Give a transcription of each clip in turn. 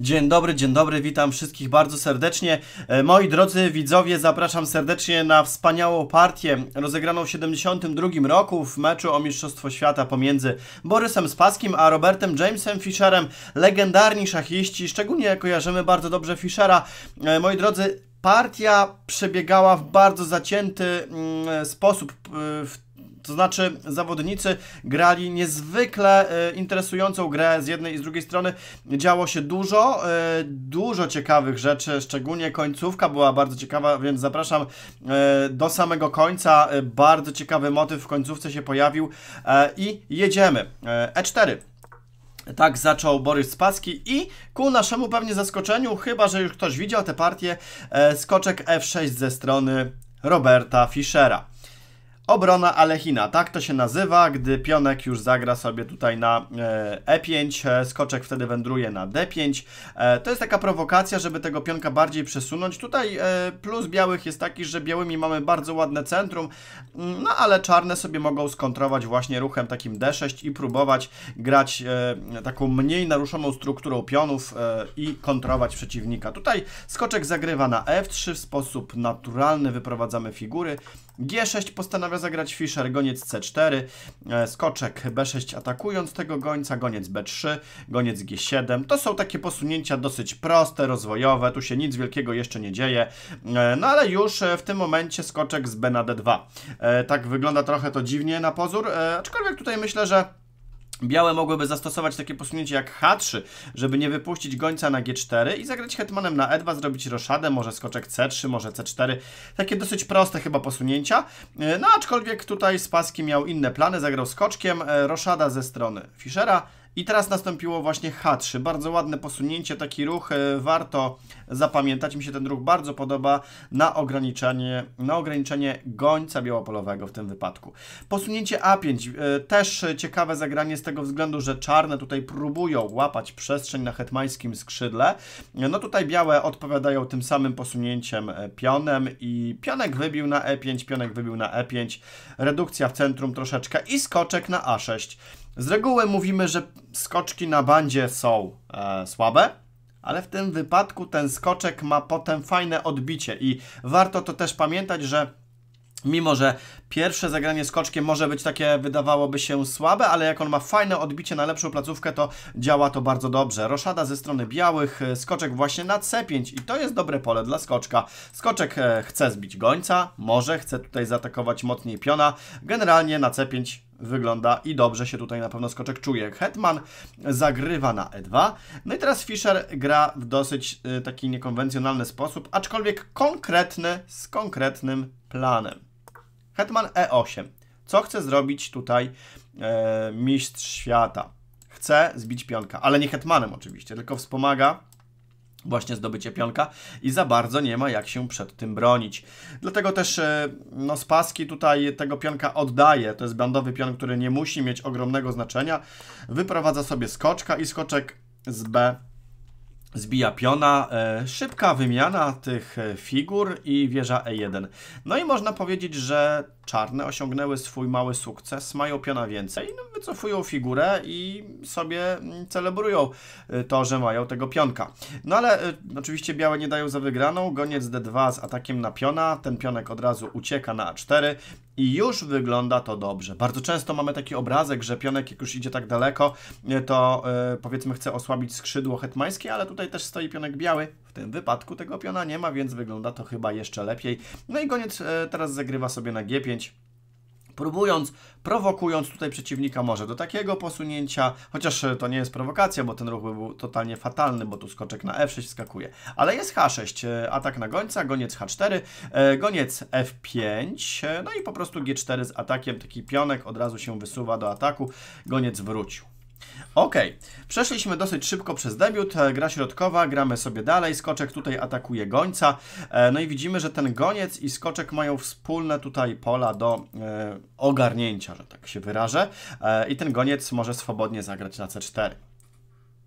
Dzień dobry, dzień dobry, witam wszystkich bardzo serdecznie. E, moi drodzy widzowie, zapraszam serdecznie na wspaniałą partię rozegraną w 1972 roku w meczu o Mistrzostwo Świata pomiędzy Borysem Spaskim a Robertem Jamesem Fisherem. Legendarni szachiści, szczególnie kojarzymy bardzo dobrze Fischera. E, moi drodzy, partia przebiegała w bardzo zacięty mm, e, sposób w to znaczy zawodnicy grali niezwykle e, interesującą grę z jednej i z drugiej strony. Działo się dużo, e, dużo ciekawych rzeczy, szczególnie końcówka była bardzo ciekawa, więc zapraszam e, do samego końca. Bardzo ciekawy motyw w końcówce się pojawił i jedziemy. E4. Tak zaczął Borys Spaski i ku naszemu pewnie zaskoczeniu, chyba że już ktoś widział tę partię, skoczek F6 ze strony Roberta Fischera. Obrona Alechina, tak to się nazywa, gdy pionek już zagra sobie tutaj na e5, e e, skoczek wtedy wędruje na d5. E, to jest taka prowokacja, żeby tego pionka bardziej przesunąć. Tutaj plus białych jest taki, że białymi mamy bardzo ładne centrum, mm, no ale czarne sobie mogą skontrować właśnie ruchem takim d6 i próbować grać taką mniej naruszoną strukturą pionów i kontrować przeciwnika. Tutaj skoczek zagrywa na f3 w sposób naturalny, wyprowadzamy figury. g6 postanawia zagrać Fischer, goniec C4, e, skoczek B6 atakując tego gońca, goniec B3, goniec G7. To są takie posunięcia dosyć proste, rozwojowe, tu się nic wielkiego jeszcze nie dzieje, e, no ale już e, w tym momencie skoczek z B na D2. Tak wygląda trochę to dziwnie na pozór, aczkolwiek tutaj myślę, że Białe mogłyby zastosować takie posunięcie jak H3, żeby nie wypuścić gońca na G4 i zagrać hetmanem na E2, zrobić roszadę, może skoczek C3, może C4. Takie dosyć proste chyba posunięcia. E, no aczkolwiek tutaj Spaski miał inne plany, zagrał skoczkiem, e, roszada ze strony Fischera, i teraz nastąpiło właśnie H3. Bardzo ładne posunięcie, taki ruch e, warto zapamiętać. Mi się ten ruch bardzo podoba na ograniczenie, na ograniczenie gońca białopolowego w tym wypadku. Posunięcie A5 e, też ciekawe zagranie z tego względu, że czarne tutaj próbują łapać przestrzeń na hetmańskim skrzydle. E, no tutaj białe odpowiadają tym samym posunięciem pionem i pionek wybił na E5, pionek wybił na E5, redukcja w centrum troszeczkę i skoczek na A6. Z reguły mówimy, że skoczki na bandzie są e, słabe, ale w tym wypadku ten skoczek ma potem fajne odbicie i warto to też pamiętać, że Mimo, że pierwsze zagranie skoczkiem może być takie, wydawałoby się słabe, ale jak on ma fajne odbicie na lepszą placówkę, to działa to bardzo dobrze. Roszada ze strony białych, e, skoczek właśnie na C5 i to jest dobre pole dla skoczka. Skoczek e, chce zbić gońca, może chce tutaj zaatakować mocniej piona. Generalnie na C5 wygląda i dobrze się tutaj na pewno skoczek czuje. Hetman zagrywa na E2. No i teraz Fischer gra w dosyć y, taki niekonwencjonalny sposób, aczkolwiek konkretny, z konkretnym planem. Hetman E8. Co chce zrobić tutaj e, mistrz świata? Chce zbić pionka, ale nie hetmanem oczywiście, tylko wspomaga właśnie zdobycie pionka i za bardzo nie ma jak się przed tym bronić. Dlatego też e, no, spaski tutaj tego pionka oddaje. To jest bandowy pion, który nie musi mieć ogromnego znaczenia. Wyprowadza sobie skoczka i skoczek z B zbija piona, e, szybka wymiana tych e, figur i wieża E1. No i można powiedzieć, że czarne osiągnęły swój mały sukces, mają piona więcej, no wycofują figurę i sobie mm, celebrują e, to, że mają tego pionka. No ale oczywiście białe nie dają za wygraną, goniec D2 z atakiem na piona, ten pionek od razu ucieka na A4, i już wygląda to dobrze. Bardzo często mamy taki obrazek, że pionek jak już idzie tak daleko, e, to yy, powiedzmy chce osłabić skrzydło hetmańskie, ale tutaj też stoi pionek biały. W tym wypadku tego piona nie ma, więc wygląda to chyba jeszcze lepiej. No i koniec yy, teraz zagrywa sobie na G5 próbując, prowokując tutaj przeciwnika może do takiego posunięcia, chociaż e, to nie jest prowokacja, bo ten ruch by był totalnie fatalny, bo tu skoczek na F6 skakuje. Ale jest H6, e, atak na gońca, goniec H4, e, goniec F5, no i po prostu G4 z atakiem, taki pionek od razu się wysuwa do ataku, goniec wrócił. Okej, okay. przeszliśmy dosyć szybko przez debiut, e, gra środkowa, gramy sobie dalej, skoczek tutaj atakuje gońca, e, no i widzimy, że ten goniec i skoczek mają wspólne tutaj pola do e, ogarnięcia, że tak się wyrażę, e, i ten goniec może swobodnie zagrać na C4.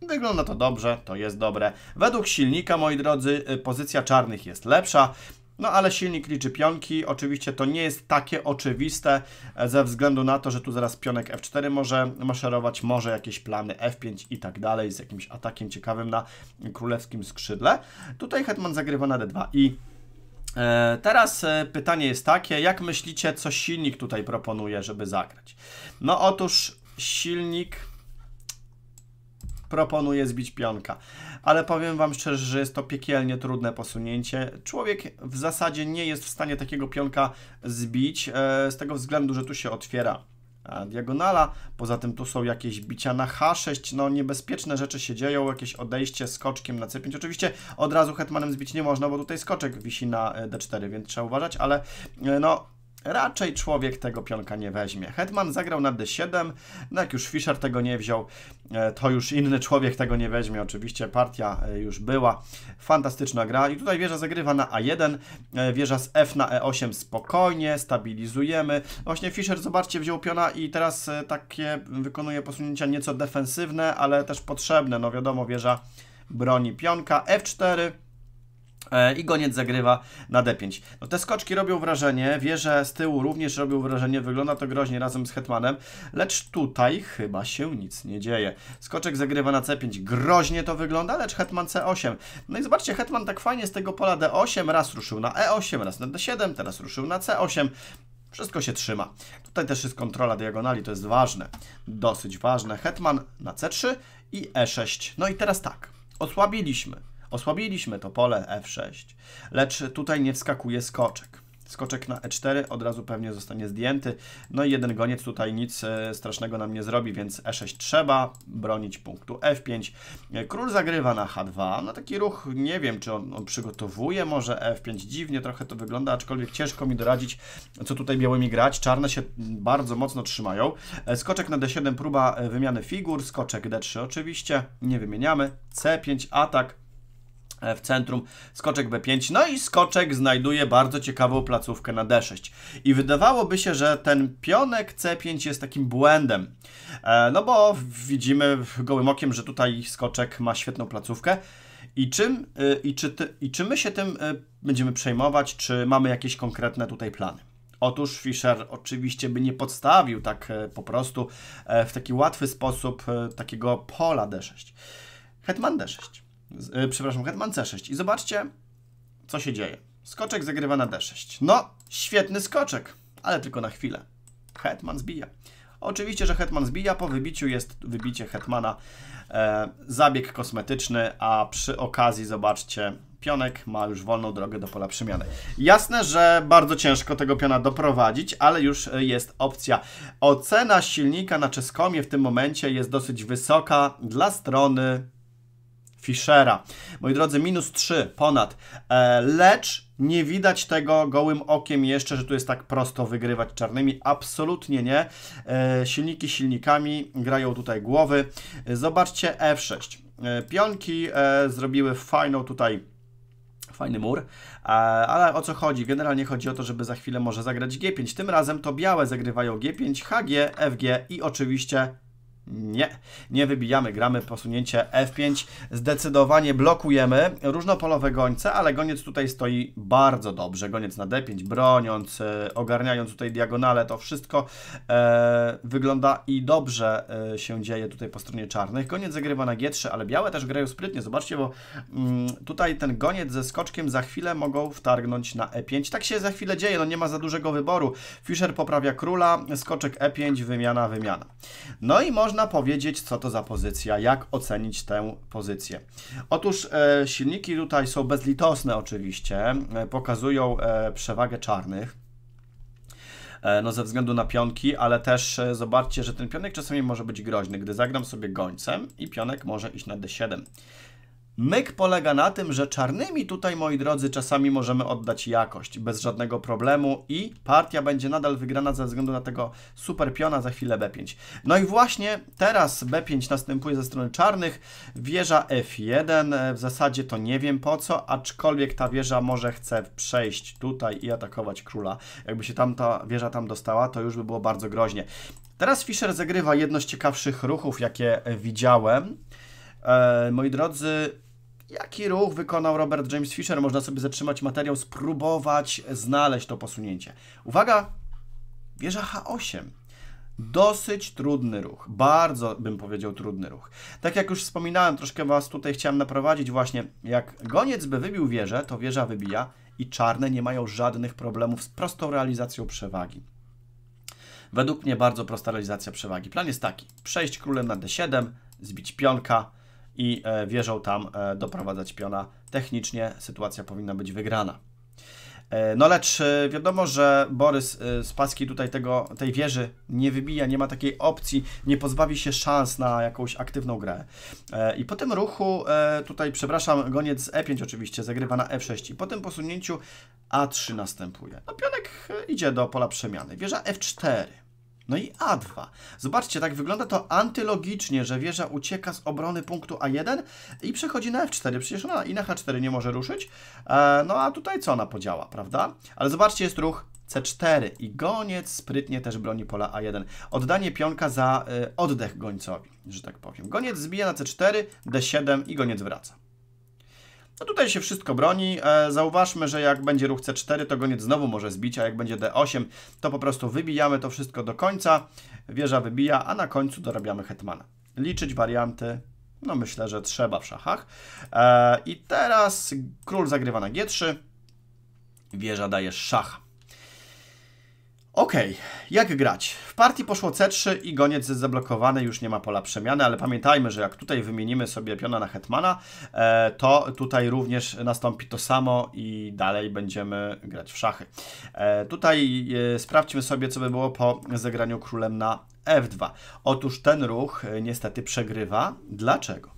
Wygląda to dobrze, to jest dobre. Według silnika, moi drodzy, e, pozycja czarnych jest lepsza. No ale silnik liczy pionki, oczywiście to nie jest takie oczywiste e, ze względu na to, że tu zaraz pionek F4 może maszerować, może jakieś plany F5 i tak dalej z jakimś atakiem ciekawym na królewskim skrzydle. Tutaj hetman zagrywa na D2 i e, Teraz e, pytanie jest takie, jak myślicie, co silnik tutaj proponuje, żeby zagrać? No otóż silnik proponuję zbić pionka. Ale powiem Wam szczerze, że jest to piekielnie trudne posunięcie. Człowiek w zasadzie nie jest w stanie takiego pionka zbić, e, z tego względu, że tu się otwiera e, diagonala. Poza tym tu są jakieś bicia na H6, no niebezpieczne rzeczy się dzieją, jakieś odejście skoczkiem na C5. Oczywiście od razu hetmanem zbić nie można, bo tutaj skoczek wisi na e, D4, więc trzeba uważać, ale no Raczej człowiek tego pionka nie weźmie. Hetman zagrał na d7, no jak już Fischer tego nie wziął, e, to już inny człowiek tego nie weźmie. Oczywiście partia e, już była. Fantastyczna gra. I tutaj wieża zagrywa na a1, e, wieża z f na e8 spokojnie, stabilizujemy. Właśnie Fischer, zobaczcie, wziął piona i teraz takie wykonuje posunięcia nieco defensywne, ale też potrzebne. No wiadomo, wieża broni pionka. f4, E, i goniec zagrywa na D5. No te skoczki robią wrażenie, wieże z tyłu również robią wrażenie, wygląda to groźnie razem z hetmanem, lecz tutaj chyba się nic nie dzieje. Skoczek zagrywa na C5, groźnie to wygląda, lecz hetman C8. No i zobaczcie, hetman tak fajnie z tego pola D8, raz ruszył na E8, raz na D7, teraz ruszył na C8. Wszystko się trzyma. Tutaj też jest kontrola diagonali, to jest ważne, dosyć ważne. Hetman na C3 i E6. No i teraz tak, osłabiliśmy Osłabiliśmy to pole f6, lecz tutaj nie wskakuje skoczek. Skoczek na e4 od razu pewnie zostanie zdjęty. No i jeden goniec tutaj nic e, strasznego nam nie zrobi, więc e6 trzeba bronić punktu f5. Król zagrywa na h2. No taki ruch, nie wiem, czy on, on przygotowuje może f5. Dziwnie trochę to wygląda, aczkolwiek ciężko mi doradzić, co tutaj białymi grać. Czarne się bardzo mocno trzymają. E, skoczek na d7, próba e, wymiany figur. Skoczek d3 oczywiście, nie wymieniamy. c5, atak. E, w centrum skoczek B5. No i skoczek znajduje bardzo ciekawą placówkę na D6. I wydawałoby się, że ten pionek C5 jest takim błędem. E, no bo widzimy gołym okiem, że tutaj skoczek ma świetną placówkę. I, czym, e, i, czy, I czy my się tym będziemy przejmować, czy mamy jakieś konkretne tutaj plany? Otóż Fischer oczywiście by nie podstawił tak po prostu w taki łatwy sposób takiego pola D6. Hetman D6. E, przepraszam, hetman c6. I zobaczcie, co się dzieje. Skoczek zagrywa na d6. No, świetny skoczek, ale tylko na chwilę. Hetman zbija. Oczywiście, że hetman zbija, po wybiciu jest wybicie hetmana, e, zabieg kosmetyczny, a przy okazji zobaczcie, pionek ma już wolną drogę do pola przemiany. Jasne, że bardzo ciężko tego piona doprowadzić, ale już e, jest opcja. Ocena silnika na czeskomie w tym momencie jest dosyć wysoka dla strony Fischera. Moi drodzy, minus 3 ponad, e, lecz nie widać tego gołym okiem jeszcze, że tu jest tak prosto wygrywać czarnymi. Absolutnie nie. E, silniki silnikami, grają tutaj głowy. E, zobaczcie F6. Pionki zrobiły fajną tutaj fajny mur. Ale o co chodzi? Generalnie chodzi o to, żeby za chwilę może zagrać G5. Tym razem to białe zagrywają G5, HG, FG i oczywiście nie, nie wybijamy, gramy posunięcie F5, zdecydowanie blokujemy różnopolowe gońce, ale goniec tutaj stoi bardzo dobrze, goniec na D5, broniąc, e, ogarniając tutaj diagonale, to wszystko e, wygląda i dobrze e, się dzieje tutaj po stronie czarnych. Goniec zagrywa na G3, ale białe też grają sprytnie, zobaczcie, bo mm, tutaj ten goniec ze skoczkiem za chwilę mogą wtargnąć na E5, tak się za chwilę dzieje, no nie ma za dużego wyboru. Fischer poprawia króla, skoczek E5, wymiana, wymiana. No i może można powiedzieć, co to za pozycja, jak ocenić tę pozycję. Otóż e, silniki tutaj są bezlitosne oczywiście, e, pokazują e, przewagę czarnych no ze względu na pionki, ale też zobaczcie, że ten pionek czasami może być groźny, gdy zagram sobie gońcem i pionek może iść na d7. Myk polega na tym, że czarnymi tutaj, moi drodzy, czasami możemy oddać jakość bez żadnego problemu i partia będzie nadal wygrana ze względu na tego super piona, za chwilę B5. No i właśnie teraz B5 następuje ze strony czarnych, wieża F1, e, w zasadzie to nie wiem po co, aczkolwiek ta wieża może chce przejść tutaj i atakować króla. Jakby się tam ta wieża tam dostała, to już by było bardzo groźnie. Teraz Fischer zagrywa jedno z ciekawszych ruchów, jakie widziałem. E, moi drodzy, Jaki ruch wykonał Robert James Fisher? Można sobie zatrzymać materiał, spróbować znaleźć to posunięcie. Uwaga! Wieża H8. Dosyć trudny ruch, bardzo bym powiedział trudny ruch. Tak jak już wspominałem, troszkę Was tutaj chciałem naprowadzić właśnie, jak goniec by wybił wieżę, to wieża wybija i czarne nie mają żadnych problemów z prostą realizacją przewagi. Według mnie bardzo prosta realizacja przewagi. Plan jest taki, przejść królem na d7, zbić pionka, i e, wierzą tam e, doprowadzać piona. Technicznie sytuacja powinna być wygrana. E, no lecz wiadomo, że Borys z paski tutaj tego, tej wieży nie wybija, nie ma takiej opcji, nie pozbawi się szans na jakąś aktywną grę. I po tym ruchu, tutaj przepraszam, goniec z E5 oczywiście zagrywa na F6 i po tym posunięciu A3 następuje. A no pionek idzie do pola przemiany. Wieża F4. No i A2. Zobaczcie, tak wygląda to antylogicznie, że wieża ucieka z obrony punktu A1 i przechodzi na F4. Przecież ona i na H4 nie może ruszyć. E, no a tutaj co ona podziała, prawda? Ale zobaczcie, jest ruch C4 i goniec sprytnie też broni pola A1. Oddanie pionka za y, oddech gońcowi, że tak powiem. Goniec zbija na C4, D7 i goniec wraca. No tutaj się wszystko broni. E, zauważmy, że jak będzie ruch C4, to goniec znowu może zbić, a jak będzie D8, to po prostu wybijamy to wszystko do końca. Wieża wybija, a na końcu dorabiamy hetmana. Liczyć warianty, no myślę, że trzeba w szachach. E, I teraz król zagrywa na G3. Wieża daje szach. Okej, okay. jak grać? W partii poszło C3 i goniec jest zablokowany, już nie ma pola przemiany, ale pamiętajmy, że jak tutaj wymienimy sobie piona na hetmana, e, to tutaj również nastąpi to samo i dalej będziemy grać w szachy. E, tutaj e, sprawdźmy sobie, co by było po zagraniu królem na F2. Otóż ten ruch niestety przegrywa. Dlaczego?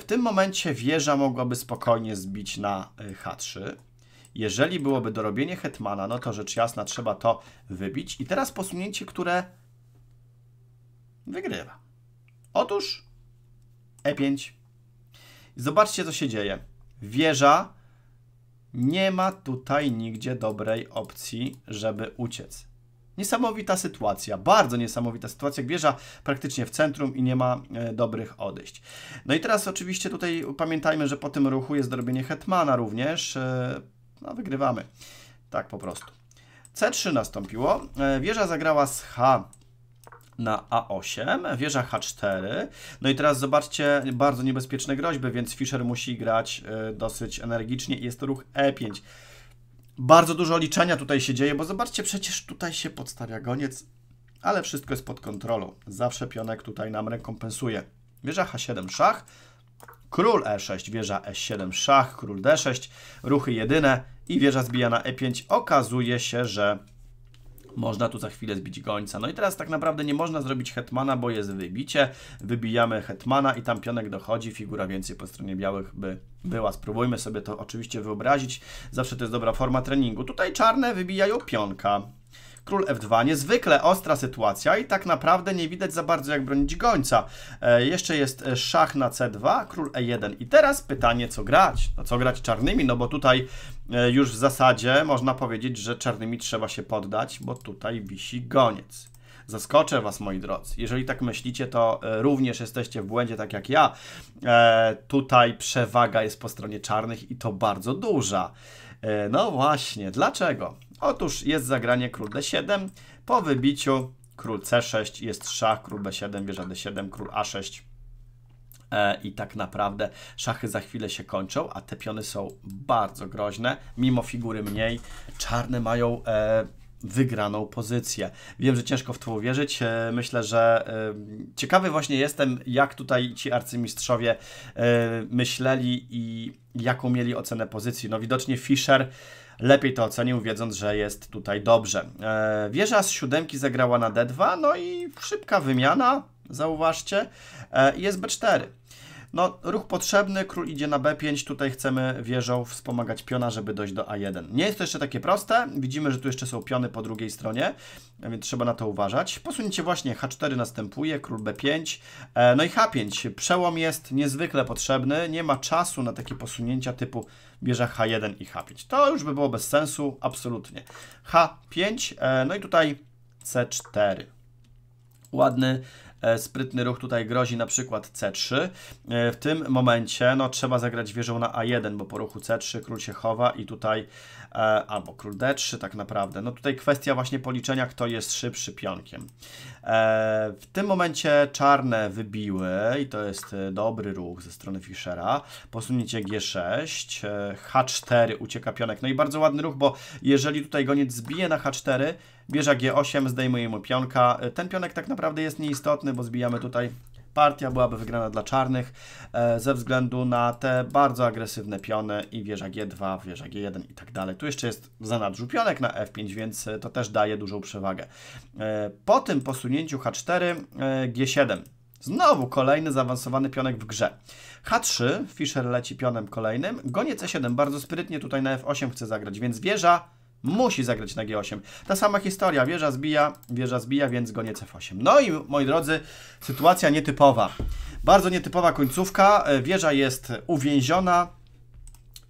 w tym momencie wieża mogłaby spokojnie zbić na H3, jeżeli byłoby dorobienie hetmana, no to rzecz jasna trzeba to wybić. I teraz posunięcie, które wygrywa. Otóż E5. Zobaczcie, co się dzieje. Wieża nie ma tutaj nigdzie dobrej opcji, żeby uciec. Niesamowita sytuacja, bardzo niesamowita sytuacja. Wieża praktycznie w centrum i nie ma e, dobrych odejść. No i teraz oczywiście tutaj pamiętajmy, że po tym ruchu jest dorobienie Hetmana również. E, no, wygrywamy. Tak po prostu. C3 nastąpiło. E, wieża zagrała z H na A8, wieża H4. No i teraz zobaczcie bardzo niebezpieczne groźby, więc Fischer musi grać e, dosyć energicznie i jest to ruch E5. Bardzo dużo liczenia tutaj się dzieje, bo zobaczcie, przecież tutaj się podstawia goniec, ale wszystko jest pod kontrolą. Zawsze pionek tutaj nam rekompensuje. Wieża H7 szach, Król e6, wieża e7, szach, król d6, ruchy jedyne i wieża zbija na e5. Okazuje się, że można tu za chwilę zbić gońca. No i teraz tak naprawdę nie można zrobić hetmana, bo jest wybicie. Wybijamy hetmana i tam pionek dochodzi, figura więcej po stronie białych by była. Spróbujmy sobie to oczywiście wyobrazić. Zawsze to jest dobra forma treningu. Tutaj czarne wybijają pionka. Król F2, niezwykle ostra sytuacja i tak naprawdę nie widać za bardzo jak bronić gońca. E, jeszcze jest e, szach na C2, król E1 i teraz pytanie co grać? No co grać czarnymi? No bo tutaj e, już w zasadzie można powiedzieć, że czarnymi trzeba się poddać, bo tutaj wisi goniec. Zaskoczę Was, moi drodzy. Jeżeli tak myślicie, to e, również jesteście w błędzie, tak jak ja. E, tutaj przewaga jest po stronie czarnych i to bardzo duża. E, no właśnie, dlaczego? Otóż jest zagranie król d7. Po wybiciu król c6 jest szach, król b7, wieża d7, król a6. E, I tak naprawdę szachy za chwilę się kończą, a te piony są bardzo groźne. Mimo figury mniej, czarne mają e, wygraną pozycję. Wiem, że ciężko w to uwierzyć. E, myślę, że e, ciekawy właśnie jestem, jak tutaj ci arcymistrzowie myśleli i jaką mieli ocenę pozycji. No widocznie Fischer lepiej to ocenił, wiedząc, że jest tutaj dobrze. E, wieża z siódemki zagrała na D2, no i szybka wymiana, zauważcie, e, jest B4. No, ruch potrzebny, król idzie na b5, tutaj chcemy wieżą wspomagać piona, żeby dojść do a1. Nie jest to jeszcze takie proste, widzimy, że tu jeszcze są piony po drugiej stronie, więc trzeba na to uważać. Posunięcie właśnie h4 następuje, król b5, e, no i h5. Przełom jest niezwykle potrzebny, nie ma czasu na takie posunięcia typu bierze h1 i h5. To już by było bez sensu, absolutnie. h5, e, no i tutaj c4. Ładny E, sprytny ruch tutaj grozi na przykład C3. E, w tym momencie no, trzeba zagrać wieżą na A1, bo po ruchu C3 król się chowa i tutaj e, albo król D3 tak naprawdę. No tutaj kwestia właśnie policzenia, kto jest szybszy pionkiem. W tym momencie czarne wybiły i to jest dobry ruch ze strony Fischera. Posunięcie G6, H4 ucieka pionek. No i bardzo ładny ruch, bo jeżeli tutaj goniec zbije na H4, Bierze G8, zdejmuje mu pionka. E, ten pionek tak naprawdę jest nieistotny, bo zbijamy tutaj partia byłaby wygrana dla czarnych e, ze względu na te bardzo agresywne piony i wieża G2, wieża G1 i tak dalej. Tu jeszcze jest w zanadrzu pionek na F5, więc e, to też daje dużą przewagę. Po tym posunięciu H4, G7. Znowu kolejny zaawansowany pionek w grze. H3, Fischer leci pionem kolejnym, gonie C7, bardzo sprytnie tutaj na F8 chce zagrać, więc wieża Musi zagrać na G8. Ta sama historia, wieża zbija, wieża zbija, więc goniec F8. No i moi drodzy, sytuacja nietypowa. Bardzo nietypowa końcówka, e, wieża jest uwięziona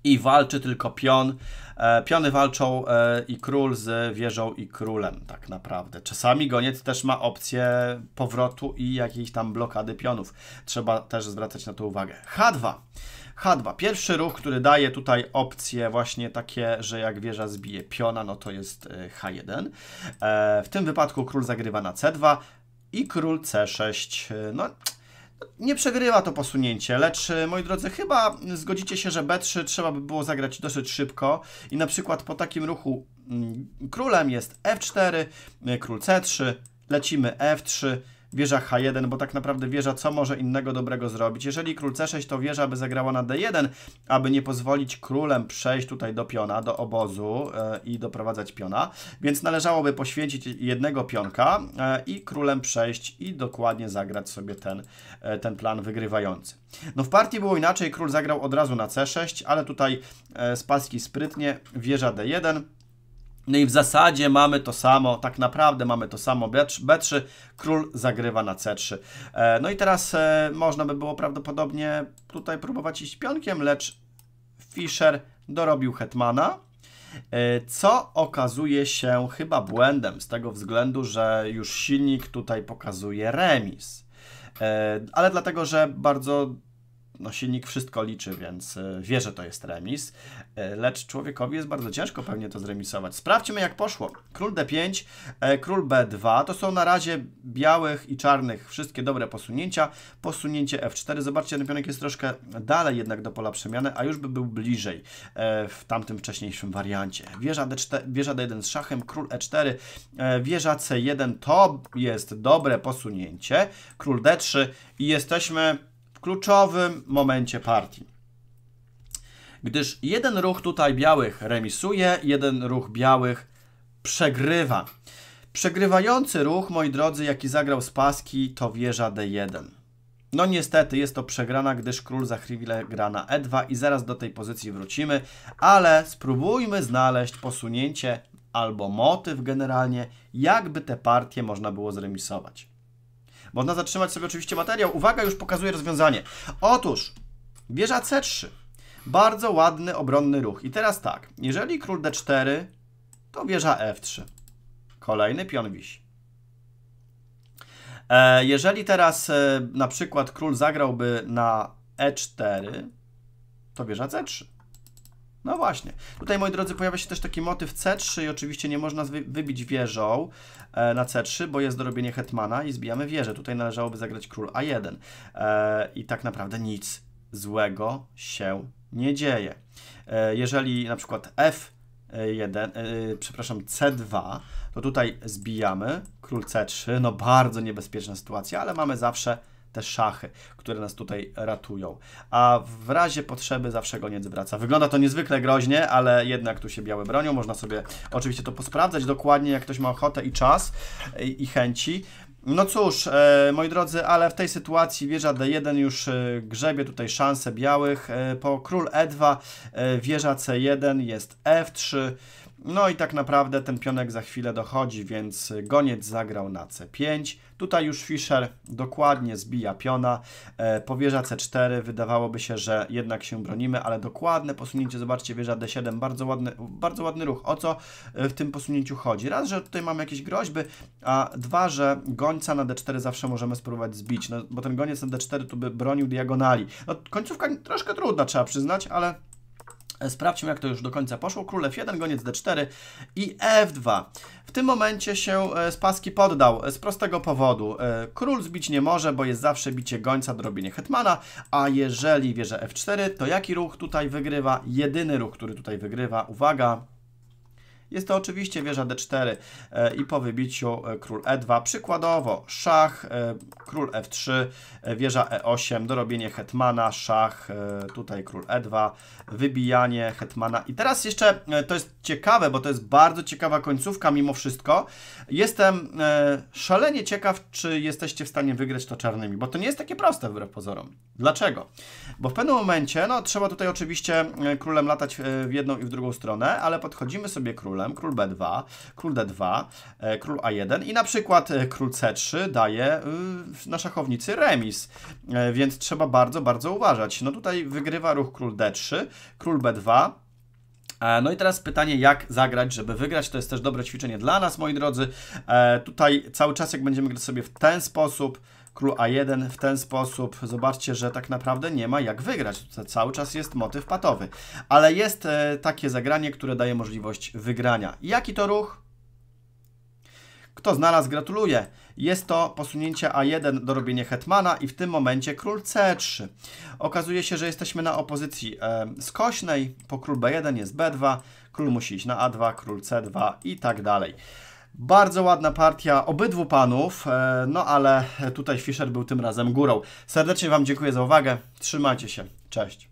i walczy tylko pion. E, piony walczą e, i król z wieżą i królem tak naprawdę. Czasami goniec też ma opcję powrotu i jakiejś tam blokady pionów. Trzeba też zwracać na to uwagę. H2. H2. Pierwszy ruch, który daje tutaj opcje właśnie takie, że jak wieża zbije piona, no to jest y, H1. E, w tym wypadku król zagrywa na C2 i król C6. Y, no, nie przegrywa to posunięcie, lecz y, moi drodzy, chyba zgodzicie się, że B3 trzeba by było zagrać dosyć szybko i na przykład po takim ruchu mm, królem jest F4, król C3, lecimy F3, wieża H1, bo tak naprawdę wieża co może innego dobrego zrobić. Jeżeli król C6, to wieża by zagrała na D1, aby nie pozwolić królem przejść tutaj do piona, do obozu e, i doprowadzać piona, więc należałoby poświęcić jednego pionka e, i królem przejść i dokładnie zagrać sobie ten, e, ten plan wygrywający. No w partii było inaczej, król zagrał od razu na C6, ale tutaj e, z paski sprytnie wieża D1, no i w zasadzie mamy to samo, tak naprawdę mamy to samo B3, król zagrywa na C3. E, no i teraz e, można by było prawdopodobnie tutaj próbować iść pionkiem, lecz Fischer dorobił hetmana, e, co okazuje się chyba błędem z tego względu, że już silnik tutaj pokazuje remis. Ale dlatego, że bardzo no silnik wszystko liczy, więc e, wie, że to jest remis. E, lecz człowiekowi jest bardzo ciężko pewnie to zremisować. Sprawdźmy jak poszło. Król D5, e, król B2, to są na razie białych i czarnych wszystkie dobre posunięcia. Posunięcie F4, zobaczcie, ten pionek jest troszkę dalej jednak do pola przemiany, a już by był bliżej w tamtym wcześniejszym wariancie. Wieża, D4, wieża D1 z szachem, król E4, wieża C1, to jest dobre posunięcie, król D3 i jesteśmy w kluczowym momencie partii. Gdyż jeden ruch tutaj białych remisuje, jeden ruch białych przegrywa. Przegrywający ruch, moi drodzy, jaki zagrał z paski, to wieża D1. No niestety jest to przegrana, gdyż król za chwilę gra na E2 i zaraz do tej pozycji wrócimy, ale spróbujmy znaleźć posunięcie albo motyw generalnie, jakby tę partię można było zremisować. Można zatrzymać sobie oczywiście materiał. Uwaga, już pokazuje rozwiązanie. Otóż, wieża C3. Bardzo ładny, obronny ruch. I teraz tak, jeżeli król D4, to wieża F3. Kolejny pion wisi. E, jeżeli teraz e, na przykład król zagrałby na E4, to wieża C3. No właśnie. Tutaj, moi drodzy, pojawia się też taki motyw C3 i oczywiście nie można wybić wieżą e, na C3, bo jest dorobienie hetmana i zbijamy wieżę. Tutaj należałoby zagrać król A1. E, I tak naprawdę nic złego się nie dzieje. E, jeżeli na przykład F1, przepraszam, C2, to tutaj zbijamy król C3. No bardzo niebezpieczna sytuacja, ale mamy zawsze te szachy, które nas tutaj ratują. A w razie potrzeby zawsze goniec wraca. Wygląda to niezwykle groźnie, ale jednak tu się białe bronią. Można sobie oczywiście to posprawdzać dokładnie, jak ktoś ma ochotę i czas i, e, i chęci. No cóż, e, moi drodzy, ale w tej sytuacji wieża D1 już e, grzebie tutaj szanse białych. E, po król E2 e, wieża C1 jest F3. No i tak naprawdę ten pionek za chwilę dochodzi, więc goniec zagrał na c5. Tutaj już Fischer dokładnie zbija piona, e, powierza c4. Wydawałoby się, że jednak się bronimy, ale dokładne posunięcie, zobaczcie, wieża d7, bardzo ładny, bardzo ładny ruch. O co e, w tym posunięciu chodzi? Raz, że tutaj mamy jakieś groźby, a dwa, że gońca na d4 zawsze możemy spróbować zbić, no, bo ten goniec na d4 tu by bronił diagonali. No, końcówka troszkę trudna, trzeba przyznać, ale Sprawdźmy, jak to już do końca poszło. Król F1, goniec D4 i F2. W tym momencie się e, z paski poddał e, z prostego powodu. E, król zbić nie może, bo jest zawsze bicie gońca, robienia hetmana, a jeżeli wieże F4, to jaki ruch tutaj wygrywa? Jedyny ruch, który tutaj wygrywa, uwaga, jest to oczywiście wieża d4 e, i po wybiciu e, król e2. Przykładowo szach, e, król f3, wieża e8, dorobienie hetmana, szach, tutaj król e2, wybijanie hetmana. I teraz jeszcze to jest ciekawe, bo to jest bardzo ciekawa końcówka mimo wszystko. Jestem szalenie ciekaw, czy jesteście w stanie wygrać to czarnymi, bo to nie jest takie proste wbrew pozorom. Dlaczego? Bo w pewnym momencie, no trzeba tutaj oczywiście królem latać w jedną i w drugą stronę, ale podchodzimy sobie królem królem, król b2, król d2, e, król a1 i na przykład e, król c3 daje y, na szachownicy remis, e, więc trzeba bardzo, bardzo uważać. No tutaj wygrywa ruch król d3, król b2, no i teraz pytanie, jak zagrać, żeby wygrać. To jest też dobre ćwiczenie dla nas, moi drodzy. Tutaj cały czas, jak będziemy grać sobie w ten sposób, król a1 w ten sposób. Zobaczcie, że tak naprawdę nie ma jak wygrać. cały czas jest motyw patowy. Ale jest e, takie zagranie, które daje możliwość wygrania. Jaki to ruch? Kto znalazł, gratuluję. Jest to posunięcie A1 do robienia hetmana i w tym momencie król C3. Okazuje się, że jesteśmy na opozycji e, skośnej. Po król B1 jest B2, król musi iść na A2, król C2 i tak dalej. Bardzo ładna partia obydwu panów, e, no ale tutaj Fischer był tym razem górą. Serdecznie Wam dziękuję za uwagę, trzymajcie się, cześć.